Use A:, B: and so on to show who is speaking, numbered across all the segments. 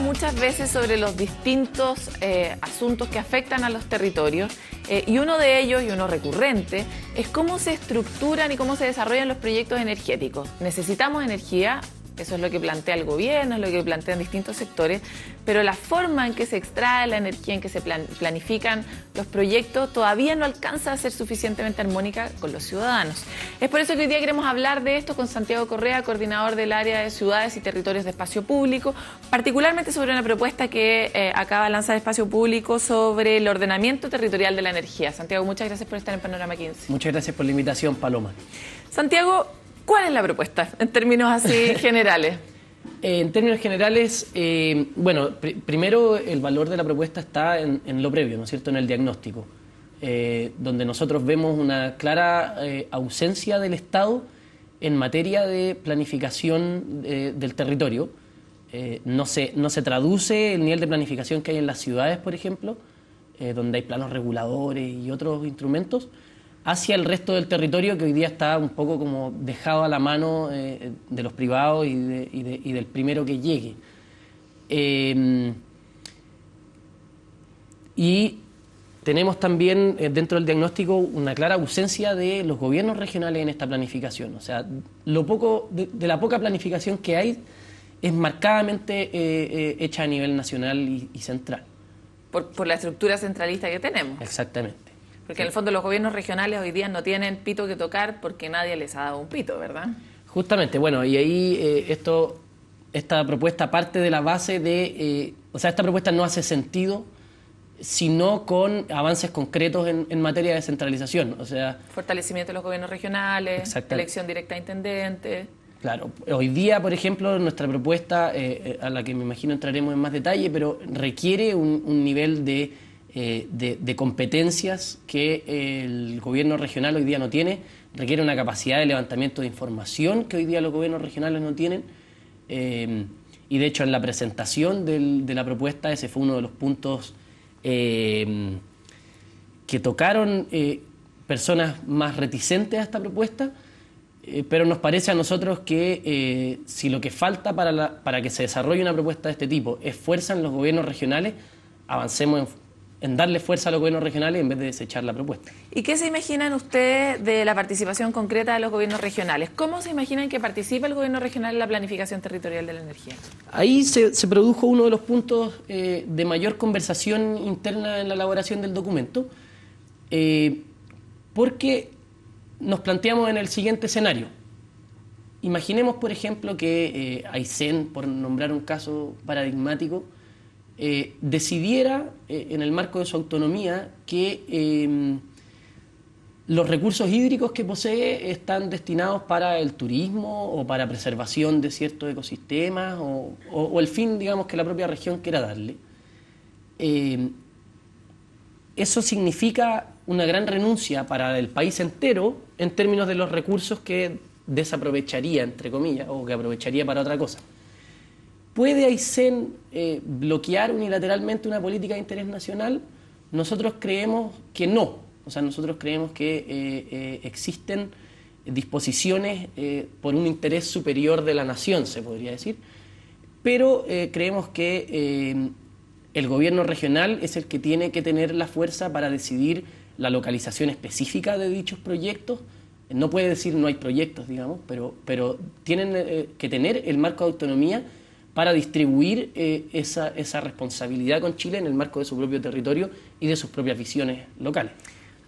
A: muchas veces sobre los distintos eh, asuntos que afectan a los territorios eh, y uno de ellos, y uno recurrente, es cómo se estructuran y cómo se desarrollan los proyectos energéticos. Necesitamos energía, eso es lo que plantea el gobierno, es lo que plantean distintos sectores, pero la forma en que se extrae la energía, en que se planifican los proyectos, todavía no alcanza a ser suficientemente armónica con los ciudadanos. Es por eso que hoy día queremos hablar de esto con Santiago Correa, coordinador del área de ciudades y territorios de espacio público, particularmente sobre una propuesta que eh, acaba de lanzar Espacio Público sobre el ordenamiento territorial de la energía. Santiago, muchas gracias por estar en Panorama 15.
B: Muchas gracias por la invitación, Paloma. Santiago, ¿Cuál es la propuesta en términos así generales? Eh, en términos generales, eh, bueno, primero el valor de la propuesta está en, lo previo, ¿no es cierto?, en el diagnóstico, eh, donde nosotros vemos una clara ausencia del Estado en materia de planificación del territorio. no, no se traduce el nivel de planificación que hay en las ciudades, por ejemplo, donde hay planos reguladores y otros instrumentos, hacia el resto del territorio que hoy día está un poco como dejado a la mano eh, de los privados y, del primero que llegue. Em, y tenemos también eh, dentro del diagnóstico una clara ausencia de los gobiernos regionales en esta planificación. O sea, lo poco, de, la poca planificación que hay es marcadamente eh, hecha a nivel nacional y, central.
A: por la estructura centralista que tenemos.
B: Exactamente.
A: Porque en el fondo los gobiernos regionales hoy día no tienen pito que tocar porque nadie les ha dado un pito, ¿verdad?
B: Justamente, bueno, y ahí eh, esto, esta propuesta parte de la base de, eh, o sea, esta propuesta no hace sentido sino con avances concretos en, materia de descentralización, o sea... Fortalecimiento
A: de los gobiernos regionales, elección directa a intendente.
B: Claro, hoy día, por ejemplo, nuestra propuesta, eh, a la que me imagino entraremos en más detalle, pero requiere un nivel de eh, de, competencias que el gobierno regional hoy día no tiene, requiere una capacidad de levantamiento de información que hoy día los gobiernos regionales no tienen. Eh, y de hecho en la presentación de la propuesta ese fue uno de los puntos eh, que tocaron personas más reticentes a esta propuesta, pero nos parece a nosotros que si lo que falta para, para que se desarrolle una propuesta de este tipo es fuerza en los gobiernos regionales, avancemos en, en darle fuerza a los gobiernos regionales en vez de desechar la propuesta. ¿Y qué se imaginan ustedes
A: de la participación concreta de los gobiernos regionales? ¿Cómo se imaginan que participa el gobierno regional en la planificación territorial de la energía?
B: Ahí se, produjo uno de los puntos eh, de mayor conversación interna en la elaboración del documento, eh, porque nos planteamos en el siguiente escenario. Imaginemos, por ejemplo, que eh, Aysén, por nombrar un caso paradigmático, eh, decidiera, eh, en el marco de su autonomía, que em, los recursos hídricos que posee están destinados para el turismo o para preservación de ciertos ecosistemas o, el fin, digamos, que la propia región quiera darle. Em, eso significa una gran renuncia para el país entero en términos de los recursos que desaprovecharía, entre comillas, o que aprovecharía para otra cosa. ¿Puede Aysén eh, bloquear unilateralmente una política de interés nacional? Nosotros creemos que no. O sea, nosotros creemos que eh, eh, existen disposiciones por un interés superior de la nación, se podría decir. Pero creemos que el gobierno regional es el que tiene que tener la fuerza para decidir la localización específica de dichos proyectos. No puede decir no hay proyectos, digamos, pero, pero tienen que tener el marco de autonomía para distribuir eh, esa, esa responsabilidad con Chile en el marco de su propio territorio y de sus propias visiones locales.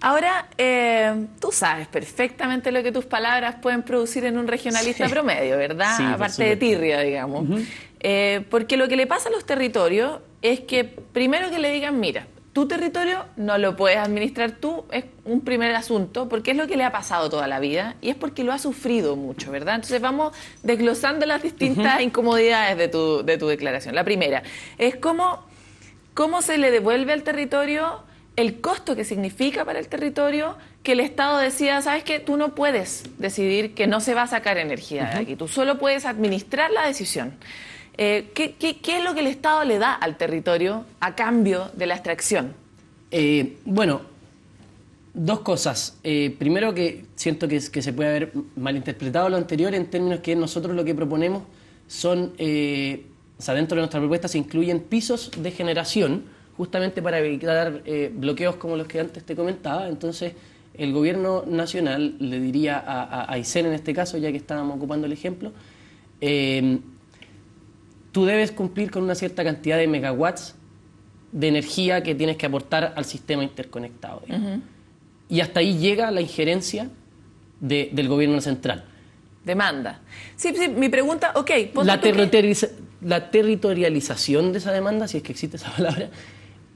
A: Ahora, eh, tú sabes perfectamente lo que tus palabras pueden producir en un regionalista promedio, ¿verdad? Aparte de tirria, digamos. Eh, porque lo que le pasa a los territorios es que primero que le digan, mira, tu territorio no lo puedes administrar tú, es un primer asunto, porque es lo que le ha pasado toda la vida y es porque lo ha sufrido mucho, ¿verdad? Entonces vamos desglosando las distintas incomodidades de tu, de tu declaración. La primera es cómo, cómo se le devuelve al territorio el costo que significa para el territorio que el Estado decida, sabes que tú no puedes decidir que no se va a sacar energía de aquí, tú solo puedes administrar la decisión. Eh, ¿qué, es lo que el Estado le da al territorio a cambio de la
B: extracción? Eh, bueno, dos cosas. Eh, primero que siento que, se puede haber malinterpretado lo anterior en términos que nosotros lo que proponemos son, o sea, dentro de nuestra propuesta se incluyen pisos de generación justamente para evitar bloqueos como los que antes te comentaba. Entonces, el gobierno nacional le diría a, a, en este caso, ya que estábamos ocupando el ejemplo, tú debes cumplir con una cierta cantidad de megawatts de energía que tienes que aportar al sistema interconectado. Y hasta ahí llega la injerencia del gobierno central. Demanda. Sí, sí, mi pregunta, ok. La, la territorialización de esa demanda, si es que existe esa palabra,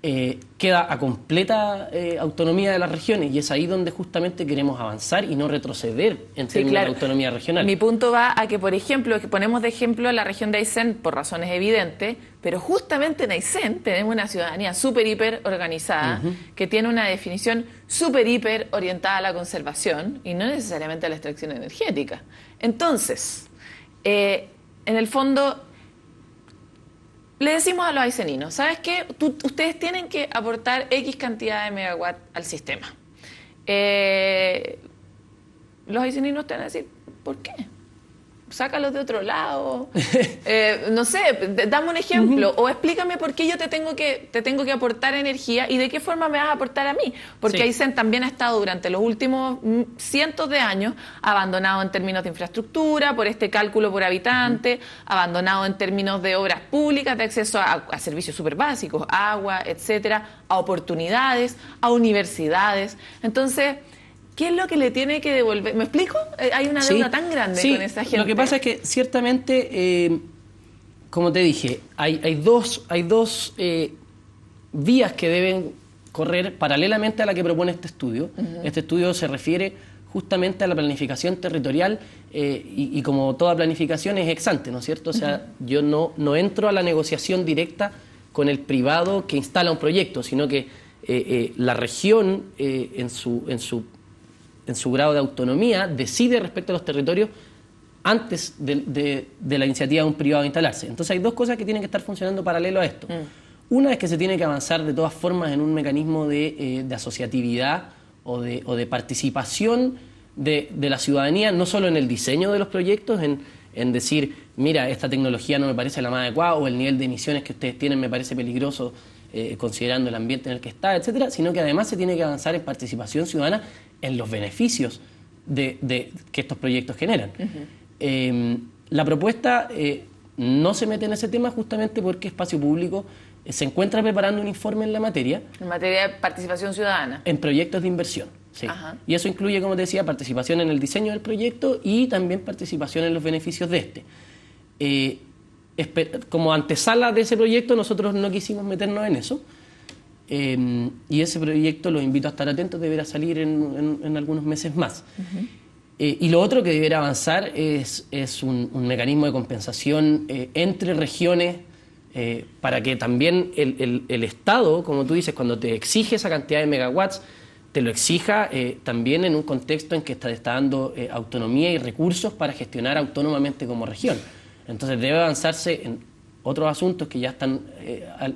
B: eh, queda a completa eh, autonomía de las regiones y es ahí donde justamente queremos avanzar y no retroceder en términos de autonomía regional. Mi punto va a que, por ejemplo, ponemos de ejemplo
A: la región de Aysén por razones evidentes, pero justamente en Aysén tenemos una ciudadanía súper hiper organizada que tiene una definición súper hiper orientada a la conservación y no necesariamente a la extracción energética. Entonces, eh, en el fondo, le decimos a los aiceninos, ¿sabes qué? ustedes tienen que aportar X cantidad de megawatt al sistema. Eh, los aiceninos te van a decir, ¿por qué? sácalos de otro lado. Eh, no sé, dame un ejemplo. O explícame por qué yo te tengo, que, te tengo que aportar energía y de qué forma me vas a aportar a mí. Porque sí. también ha estado durante los últimos mm, cientos de años abandonado en términos de infraestructura, por este cálculo por habitante, abandonado en términos de obras públicas, de acceso a, servicios súper básicos, agua, etcétera, a oportunidades, a universidades. Entonces, ¿Qué es lo que le tiene que devolver? ¿Me explico? Eh, hay una deuda tan grande con esa gente. Lo
B: que pasa es que ciertamente, eh, como te dije, hay, dos, hay dos eh, vías que deben correr paralelamente a la que propone este estudio. Este estudio se refiere justamente a la planificación territorial y, como toda planificación es exante, ¿no es cierto? O sea, yo no, no entro a la negociación directa con el privado que instala un proyecto, sino que la región en su, en su en su grado de autonomía, decide respecto a los territorios antes de, la iniciativa de un privado instalarse. Entonces hay dos cosas que tienen que estar funcionando paralelo a esto. Mm. Una es que se tiene que avanzar de todas formas en un mecanismo de, eh, asociatividad o de, participación de, la ciudadanía, no solo en el diseño de los proyectos, en, decir, mira, esta tecnología no me parece la más adecuada o el nivel de emisiones que ustedes tienen me parece peligroso eh, considerando el ambiente en el que está, etcétera, sino que además se tiene que avanzar en participación ciudadana en los beneficios que estos proyectos generan. Em, la propuesta eh, no se mete en ese tema justamente porque Espacio Público eh, se encuentra preparando un informe en la materia.
A: En materia de participación ciudadana.
B: En proyectos de inversión. Y eso incluye, como te decía, participación en el diseño del proyecto y también participación en los beneficios de este. Eh, como antesala de ese proyecto, nosotros no quisimos meternos en eso. Em, y ese proyecto los invito a estar atentos, deberá salir en, algunos meses más. Eh, y lo otro que deberá avanzar es, es un, mecanismo de compensación eh, entre regiones eh, para que también el, Estado, como tú dices, cuando te exige esa cantidad de megawatts, te lo exija también en un contexto en que está, está dando autonomía y recursos para gestionar autónomamente como región. Entonces debe avanzarse en otros asuntos que ya están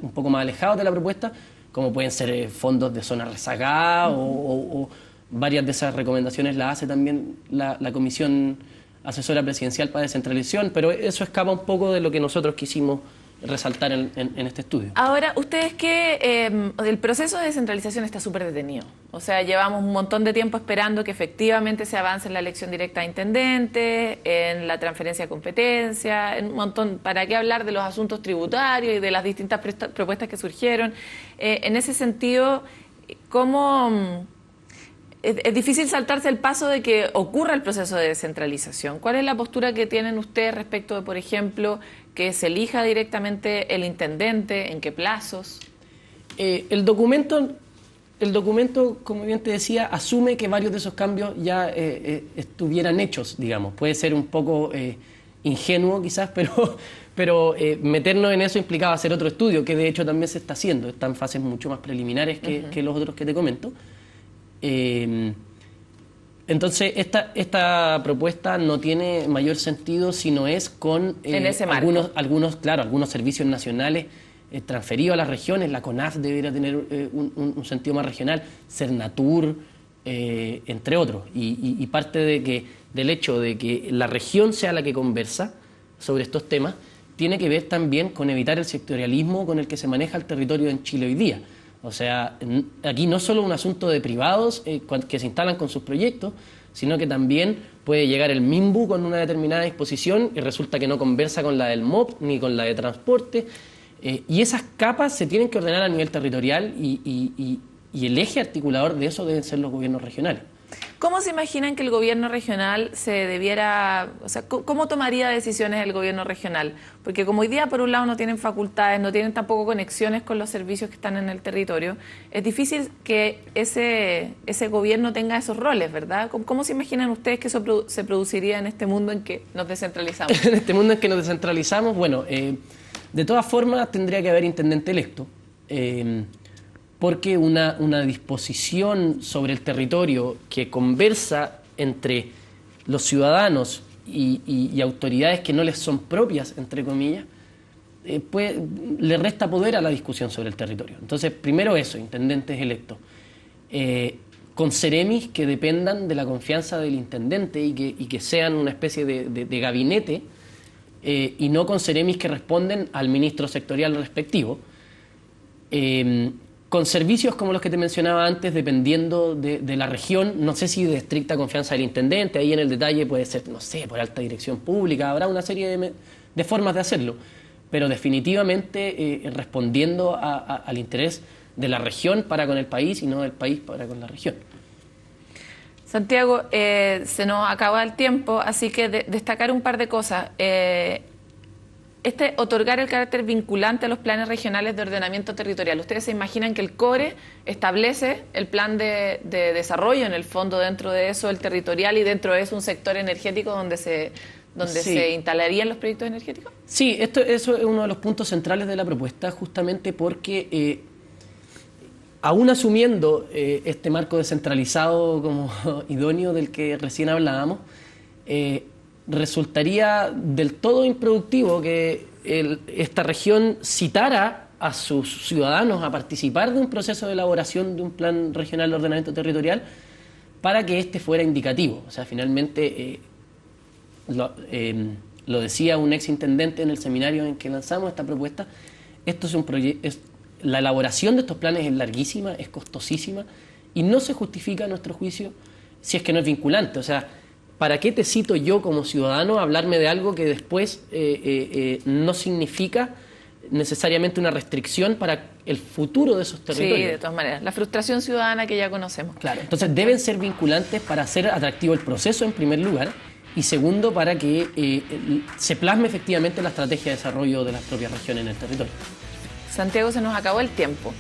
B: un poco más alejados de la propuesta, como pueden ser eh, fondos de zona rezagada o, varias de esas recomendaciones la hace también la, la Comisión Asesora Presidencial para Descentralización, pero eso escapa un poco de lo que nosotros quisimos resaltar en, este estudio.
A: Ahora, ustedes que em, el proceso de descentralización está súper detenido. O sea, llevamos un montón de tiempo esperando que efectivamente se avance en la elección directa a intendente, en la transferencia de competencia, en un montón. ¿Para qué hablar de los asuntos tributarios y de las distintas propuestas que surgieron? Eh, en ese sentido, ¿cómo.? Em, es, difícil saltarse el paso de que ocurra el proceso de descentralización. ¿Cuál es la postura que tienen ustedes respecto de, por ejemplo, que se elija directamente el intendente, en qué plazos.
B: Eh, el documento, el documento, como bien te decía, asume que varios de esos cambios ya eh, eh, estuvieran hechos, digamos. Puede ser un poco ingenuo quizás, pero, pero meternos en eso implicaba hacer otro estudio, que de hecho también se está haciendo, están fases mucho más preliminares que, los otros que te comento. Entonces, esta, esta propuesta no tiene mayor sentido si no es con eh, algunos, algunos, claro, algunos servicios nacionales eh, transferidos a las regiones. La CONAF debería tener eh, un, sentido más regional, Cernatur, entre otros. Y, y, parte de que, del hecho de que la región sea la que conversa sobre estos temas tiene que ver también con evitar el sectorialismo con el que se maneja el territorio en Chile hoy día. O sea, aquí no es solo un asunto de privados eh, que se instalan con sus proyectos, sino que también puede llegar el minbu con una determinada disposición y resulta que no conversa con la del MOP ni con la de transporte. Eh, y esas capas se tienen que ordenar a nivel territorial y el eje articulador de eso deben ser los gobiernos regionales.
A: ¿Cómo se imaginan que el gobierno regional se debiera, o sea, cómo tomaría decisiones el gobierno regional? Porque como hoy día, por un lado, no tienen facultades, no tienen tampoco conexiones con los servicios que están en el territorio, es difícil que ese, ese gobierno tenga esos roles, ¿verdad? ¿Cómo, se imaginan ustedes que eso se produciría en este mundo en que nos descentralizamos? en
B: este mundo en que nos descentralizamos, bueno, eh, de todas formas tendría que haber intendente electo. Eh, porque una, una disposición sobre el territorio que conversa entre los ciudadanos y, autoridades que no les son propias, entre comillas, eh, le resta poder a la discusión sobre el territorio. Entonces, primero eso, intendentes electos. Eh, con seremis que dependan de la confianza del intendente y que, que sean una especie de, gabinete, eh, y no con seremis que responden al ministro sectorial respectivo con servicios como los que te mencionaba antes, dependiendo de, la región, no sé si de estricta confianza del intendente, ahí en el detalle puede ser, no sé, por alta dirección pública, habrá una serie de, formas de hacerlo, pero definitivamente eh, respondiendo al interés de la región para con el país y no del país para con la región.
A: Santiago, eh, se nos acaba el tiempo, así que destacar un par de cosas. Eh, este otorgar el carácter vinculante a los planes regionales de ordenamiento territorial. Ustedes se imaginan que el CORE establece el plan de, desarrollo, en el fondo dentro de eso el territorial y dentro de eso un sector energético donde se donde se instalarían los proyectos energéticos.
B: Sí, esto eso es uno de los puntos centrales de la propuesta, justamente porque eh, aún asumiendo eh, este marco descentralizado como idóneo del que recién hablábamos, eh, resultaría del todo improductivo que esta región citara a sus ciudadanos a participar de un proceso de elaboración de un plan regional de ordenamiento territorial para que este fuera indicativo. O sea, finalmente eh, em, lo, decía un ex intendente en el seminario en que lanzamos esta propuesta, esto es un la elaboración de estos planes es larguísima, es costosísima y no se justifica a nuestro juicio si es que no es vinculante. O sea, ¿Para qué te cito yo como ciudadano a hablarme de algo que después eh, eh, eh, no significa necesariamente una restricción para el futuro de esos territorios? Sí, de todas
A: maneras. La frustración ciudadana que ya conocemos. Claro. Entonces
B: deben ser vinculantes para hacer atractivo el proceso en primer lugar y segundo para que se plasme efectivamente la estrategia de desarrollo de las propias regiones en el territorio. Santiago, se nos acabó el tiempo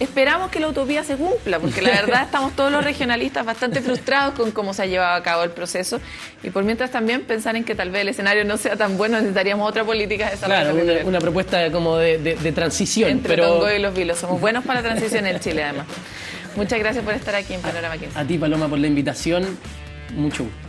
A: esperamos que la utopía se cumpla, porque la verdad estamos todos los regionalistas bastante frustrados con cómo se ha llevado a cabo el proceso. Y por mientras también pensar en que tal vez el escenario no sea tan bueno, necesitaríamos otra política de salud.
B: Claro, una, propuesta como de, transición. Entre pero... Tongo y los
A: Vilos. Somos buenos para la transición en Chile, además. Muchas gracias por estar aquí en Panorama 15.
B: a ti, Paloma, por la invitación. Mucho gusto.